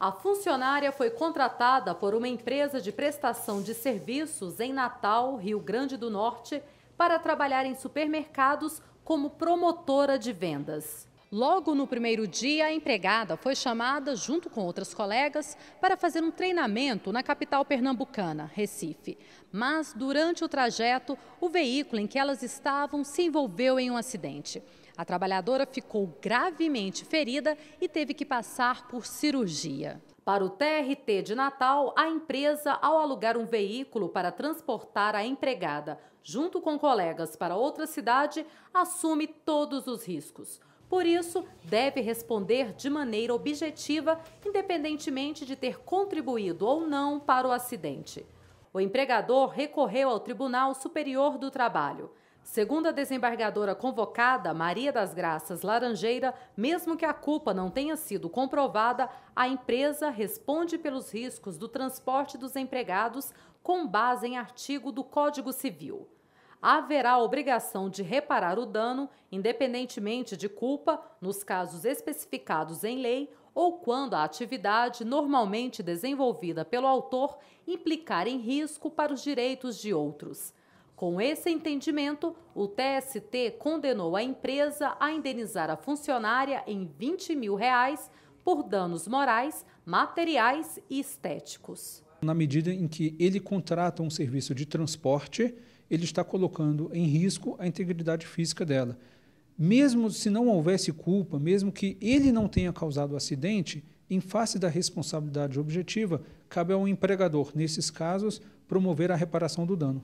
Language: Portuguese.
A funcionária foi contratada por uma empresa de prestação de serviços em Natal, Rio Grande do Norte, para trabalhar em supermercados como promotora de vendas. Logo no primeiro dia, a empregada foi chamada, junto com outras colegas, para fazer um treinamento na capital pernambucana, Recife. Mas, durante o trajeto, o veículo em que elas estavam se envolveu em um acidente. A trabalhadora ficou gravemente ferida e teve que passar por cirurgia. Para o TRT de Natal, a empresa, ao alugar um veículo para transportar a empregada, junto com colegas para outra cidade, assume todos os riscos. Por isso, deve responder de maneira objetiva, independentemente de ter contribuído ou não para o acidente. O empregador recorreu ao Tribunal Superior do Trabalho. Segundo a desembargadora convocada, Maria das Graças Laranjeira, mesmo que a culpa não tenha sido comprovada, a empresa responde pelos riscos do transporte dos empregados com base em artigo do Código Civil haverá a obrigação de reparar o dano, independentemente de culpa, nos casos especificados em lei ou quando a atividade normalmente desenvolvida pelo autor implicar em risco para os direitos de outros. Com esse entendimento, o TST condenou a empresa a indenizar a funcionária em 20 mil reais por danos morais, materiais e estéticos. Na medida em que ele contrata um serviço de transporte ele está colocando em risco a integridade física dela. Mesmo se não houvesse culpa, mesmo que ele não tenha causado o acidente, em face da responsabilidade objetiva, cabe ao empregador, nesses casos, promover a reparação do dano.